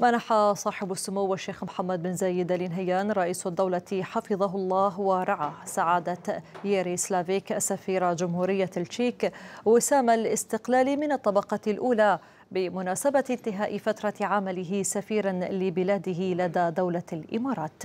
منح صاحب السمو الشيخ محمد بن زايد النهيان رئيس الدولة حفظه الله ورعاه سعادة ييري سلافيك سفير جمهورية التشيك وسام الاستقلال من الطبقة الأولى بمناسبة انتهاء فترة عمله سفيرا لبلاده لدى دولة الإمارات